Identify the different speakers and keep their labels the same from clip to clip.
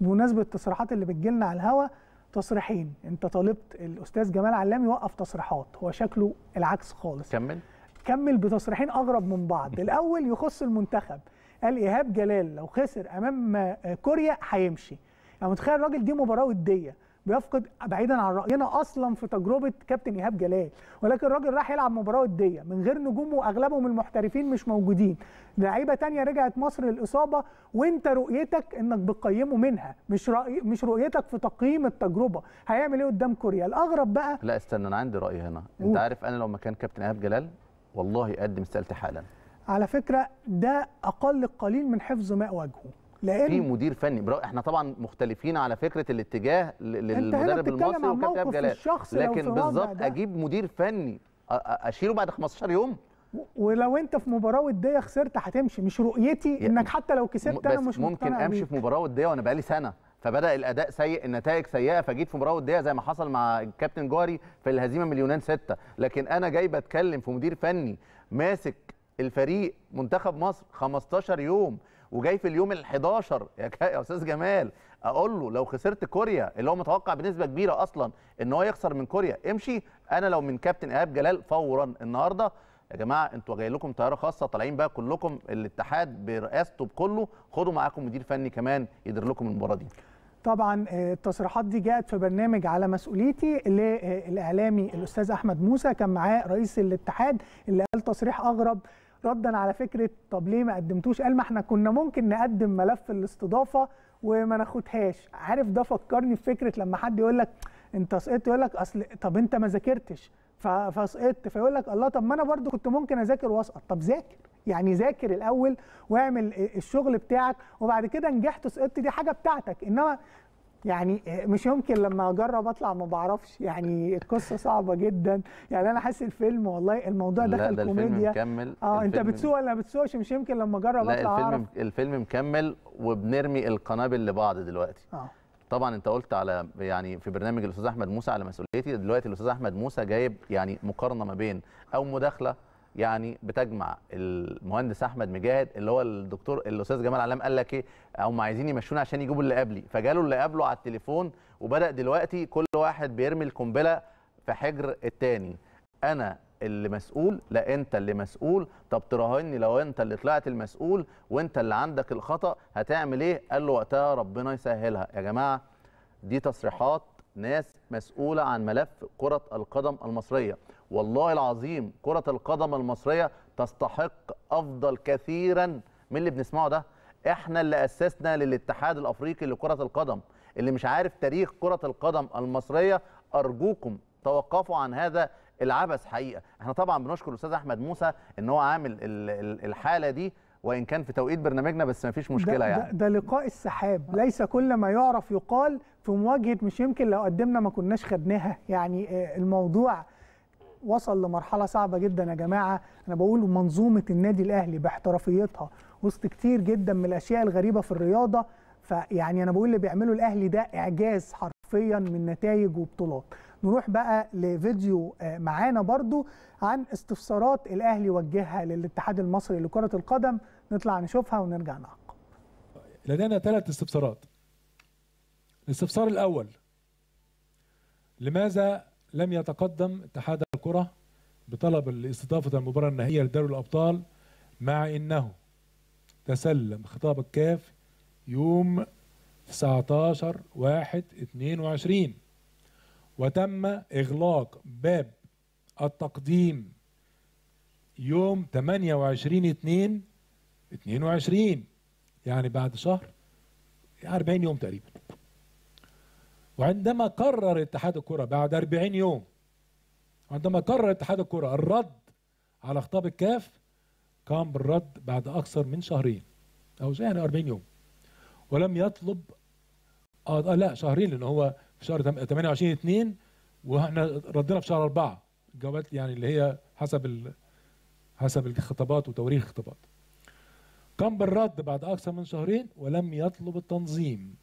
Speaker 1: بمناسبه التصريحات اللي بتجيلنا على الهوا تصريحين انت طالبت الاستاذ جمال علام يوقف تصريحات هو شكله العكس خالص كمل كمل بتصريحين اغرب من بعض الاول يخص المنتخب قال ايهاب جلال لو خسر امام كوريا هيمشي انا يعني متخيل الراجل دي مباراه وديه بيفقد بعيدا عن راينا اصلا في تجربه كابتن ايهاب جلال ولكن الراجل راح يلعب مباراه وديه من غير نجومه واغلبهم المحترفين مش موجودين لعيبه تانية رجعت مصر للاصابه وانت رؤيتك انك بتقيمه منها مش رأي مش رؤيتك في تقييم التجربه هيعمل ايه قدام كوريا الاغرب بقى لا استنى
Speaker 2: انا عندي راي هنا و... انت عارف انا لو مكان كابتن ايهاب جلال والله اقدم استقالتي حالا
Speaker 1: على فكره ده اقل قليل من حفظ ماء وجهه لان في
Speaker 2: مدير فني برا... احنا طبعا مختلفين على فكره الاتجاه للمدرب المصري وكابتن جلال لكن بالظبط اجيب مدير فني اشيله بعد 15 يوم
Speaker 1: ولو انت في مباراه وديه خسرت هتمشي مش رؤيتي انك حتى لو كسبت انا مش ممكن امشي في
Speaker 2: مباراه وديه وانا بقالي سنه فبدا الاداء سيء النتائج سيئه فجيت في مباراه وديه زي ما حصل مع الكابتن جوهري في الهزيمه مليونان سته لكن انا جاي بتكلم في مدير فني ماسك الفريق منتخب مصر 15 يوم وجاي في اليوم ال11 يا, استاذ جمال اقول له لو خسرت كوريا اللي هو متوقع بنسبه كبيره اصلا ان هو يخسر من كوريا امشي انا لو من كابتن ايهاب جلال فورا النهارده يا جماعه انتوا جاي لكم طياره خاصه طالعين بقى كلكم الاتحاد برئاسته بكله خدوا معاكم مدير فني كمان يدير لكم المباراه دي
Speaker 1: طبعا آه، التصريحات دي جاءت في برنامج على مسؤوليتي للاعلامي آه، الاستاذ احمد موسى كان معاه رئيس الاتحاد اللي قال تصريح اغرب ردا على فكره طب ليه ما قدمتوش قال ما احنا كنا ممكن نقدم ملف الاستضافه وما ناخدهاش عارف ده فكرني بفكره لما حد يقول لك انت سقطت يقول لك اصل طب انت ما ذاكرتش فسقطت فيقول لك الله طب ما انا برضو كنت ممكن اذاكر واسقط طب ذاكر يعني ذاكر الاول واعمل الشغل بتاعك وبعد كده نجحت سقطت دي حاجه بتاعتك انما يعني آه، مش يمكن لما اجرب اطلع ما بعرفش يعني القصه صعبه جدا يعني انا حاسس الفيلم والله الموضوع دخل ده كوميديا مكمل اه انت بتسوق ولا ما بتسوقش مش يمكن لما اجرب اطلع لا الفيلم اعرف
Speaker 2: الفيلم مكمل وبنرمي القنابل لبعض دلوقتي اه طبعا انت قلت على يعني في برنامج الاستاذ احمد موسى على مسؤوليتي دلوقتي الاستاذ احمد موسى جايب يعني مقارنه ما بين او مداخله يعني بتجمع المهندس احمد مجاهد اللي هو الدكتور الاستاذ جمال علام قال لك ايه هم عايزين يمشون عشان يجيبوا اللي قبلي فجاله اللي قبله على التليفون وبدا دلوقتي كل واحد بيرمي القنبله في حجر التاني انا اللي مسؤول لا انت اللي مسؤول طب تراهني لو انت اللي طلعت المسؤول وانت اللي عندك الخطا هتعمل ايه قال له وقتها ربنا يسهلها يا جماعه دي تصريحات ناس مسؤوله عن ملف كره القدم المصريه والله العظيم كره القدم المصريه تستحق افضل كثيرا من اللي بنسمعه ده احنا اللي اسسنا للاتحاد الافريقي لكره القدم اللي مش عارف تاريخ كره القدم المصريه ارجوكم توقفوا عن هذا العبث حقيقه احنا طبعا بنشكر الاستاذ احمد موسى ان هو عامل الحاله دي وان كان في توقيت برنامجنا بس ما فيش مشكله ده يعني
Speaker 1: ده, ده لقاء السحاب ليس كل ما يعرف يقال في مواجهه مش يمكن لو قدمنا ما كناش خدناها يعني آه، الموضوع وصل لمرحله صعبه جدا يا جماعه انا بقول منظومه النادي الاهلي باحترافيتها وسط كتير جدا من الاشياء الغريبه في الرياضه فيعني انا بقول اللي بيعمله الاهلي ده اعجاز حرفيا من نتائج وبطولات نروح بقى لفيديو آه، معانا برضو عن استفسارات الاهلي وجهها للاتحاد المصري لكره القدم نطلع نشوفها ونرجع نعقب
Speaker 3: لدينا ثلاث استفسارات الاستفسار الاول لماذا لم يتقدم اتحاد الكره بطلب استضافه المباراه النهائيه لدوري الابطال مع انه تسلم خطاب الكاف يوم 19 1 22 وتم إغلاق باب التقديم يوم 28 2 22 يعني بعد شهر 40 يوم تقريبا وعندما قرر اتحاد الكرة بعد 40 يوم عندما قرر اتحاد الكرة الرد على خطاب الكاف قام بالرد بعد أكثر من شهرين أو يعني 40 يوم ولم يطلب آه لا شهرين لأن هو في شهر 28 2 واحنا ردينا في شهر 4 جوابات يعني اللي هي حسب ال... حسب الخطابات وتواريخ الخطابات قام بالرد بعد أكثر من شهرين ولم يطلب التنظيم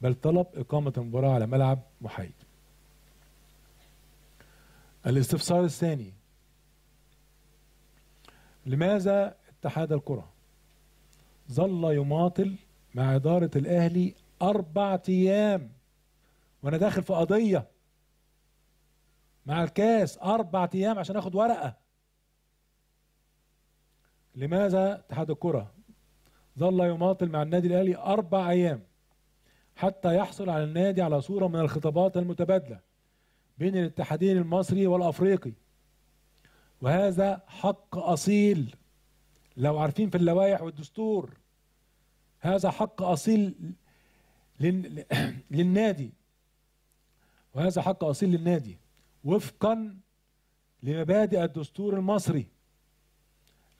Speaker 3: بل طلب إقامة المباراة على ملعب محايد الاستفسار الثاني لماذا اتحاد الكرة ظل يماطل مع إدارة الأهلي أربعة أيام وانا داخل في قضيه مع الكاس اربع ايام عشان اخد ورقه لماذا اتحاد الكره ظل يماطل مع النادي الاهلي اربع ايام حتى يحصل على النادي على صوره من الخطابات المتبادله بين الاتحادين المصري والافريقي وهذا حق اصيل لو عارفين في اللوائح والدستور هذا حق اصيل للنادي وهذا حق أصيل للنادي وفقا لمبادئ الدستور المصري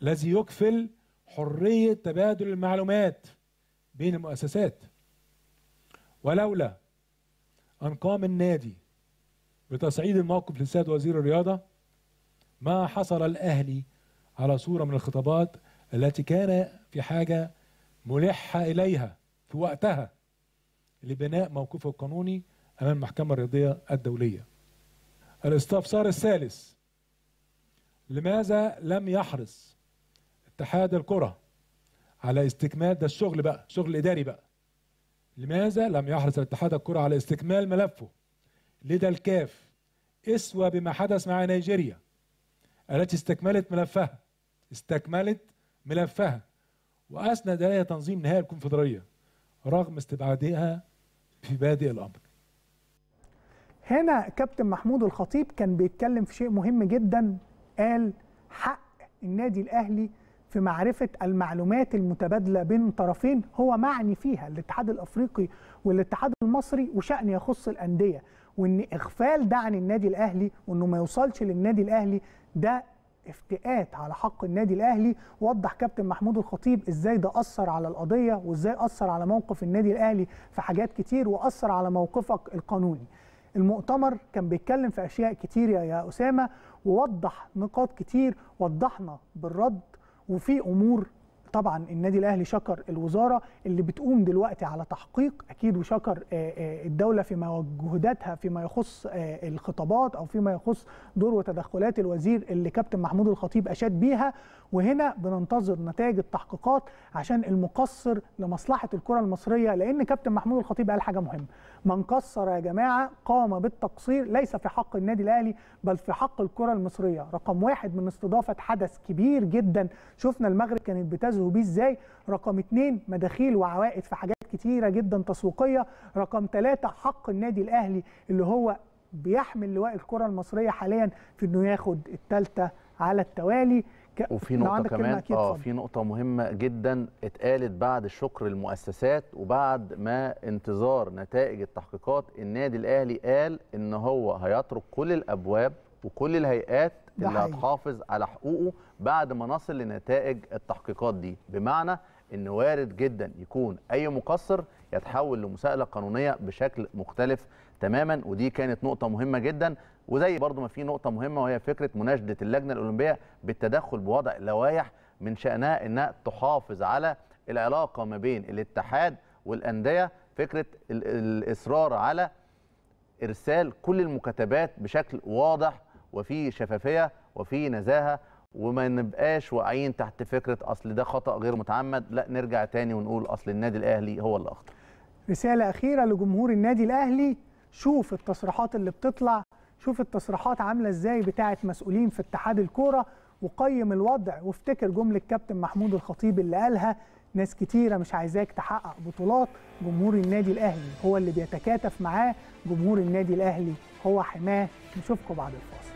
Speaker 3: الذي يكفل حرية تبادل المعلومات بين المؤسسات ولولا أن قام النادي بتصعيد الموقف للسيد وزير الرياضة ما حصل الأهلي على صورة من الخطابات التي كان في حاجة ملحة إليها في وقتها لبناء موقفه القانوني أمام المحكمة الرياضية الدولية الاستفسار الثالث لماذا لم يحرص اتحاد الكرة على استكمال ده الشغل بقى شغل إداري بقى لماذا لم يحرص اتحاد الكرة على استكمال ملفه لدى الكاف اسوى بما حدث مع نيجيريا التي استكملت ملفها استكملت ملفها وأسند إليها تنظيم نهائي الكونفدرالية رغم استبعادها في بادئ الأمر
Speaker 1: هنا كابتن محمود الخطيب كان بيتكلم في شيء مهم جدا قال حق النادي الاهلي في معرفه المعلومات المتبادله بين طرفين هو معني فيها الاتحاد الافريقي والاتحاد المصري وشان يخص الانديه وان اغفال ده عن النادي الاهلي وانه ما يوصلش للنادي الاهلي ده افتئات على حق النادي الاهلي وضح كابتن محمود الخطيب ازاي ده اثر على القضيه وازاي اثر على موقف النادي الاهلي في حاجات كتير واثر على موقفك القانوني المؤتمر كان بيتكلم في اشياء كتير يا اسامه ووضح نقاط كتير وضحنا بالرد وفي امور طبعا النادي الاهلي شكر الوزاره اللي بتقوم دلوقتي على تحقيق اكيد وشكر آه، آه، الدوله في مجهوداتها فيما يخص آه، الخطابات او فيما يخص دور وتدخلات الوزير اللي كابتن محمود الخطيب اشاد بيها وهنا بننتظر نتائج التحقيقات عشان المقصر لمصلحه الكره المصريه لان كابتن محمود الخطيب قال حاجه مهمه من قصر يا جماعه قام بالتقصير ليس في حق النادي الاهلي بل في حق الكره المصريه رقم واحد من استضافه حدث كبير جدا شفنا المغرب كانت بتزور ينتبهوا بيه ازاي رقم اتنين مداخيل وعوائد في حاجات كتيره جدا تسويقيه رقم ثلاثة حق النادي الاهلي اللي هو بيحمل لواء الكره المصريه حاليا في انه ياخد الثالثه على التوالي ك... وفي نقطه كمان اه
Speaker 2: في نقطه مهمه جدا اتقالت بعد شكر المؤسسات وبعد ما انتظار نتائج التحقيقات النادي الاهلي قال ان هو هيترك كل الابواب وكل الهيئات انها تحافظ على حقوقه بعد ما نصل لنتائج التحقيقات دي بمعنى ان وارد جدا يكون اي مقصر يتحول لمساءله قانونيه بشكل مختلف تماما ودي كانت نقطه مهمه جدا وزي برضو ما في نقطه مهمه وهي فكره مناشده اللجنه الاولمبيه بالتدخل بوضع لوائح من شانها انها تحافظ على العلاقه ما بين الاتحاد والانديه فكره الاصرار على ارسال كل المكتبات بشكل واضح وفي شفافيه وفي نزاهه وما نبقاش واقعين تحت فكره اصل ده خطا غير متعمد لا نرجع تاني ونقول اصل النادي الاهلي هو اللي اخطا
Speaker 1: رساله اخيره لجمهور النادي الاهلي شوف التصريحات اللي بتطلع شوف التصريحات عامله ازاي بتاعه مسؤولين في اتحاد الكوره وقيم الوضع وافتكر جمله كابتن محمود الخطيب اللي قالها ناس كتيره مش عايزاك تحقق بطولات جمهور النادي الاهلي هو اللي بيتكاتف معاه جمهور النادي الاهلي هو حماه نشوفكم بعد الفاصل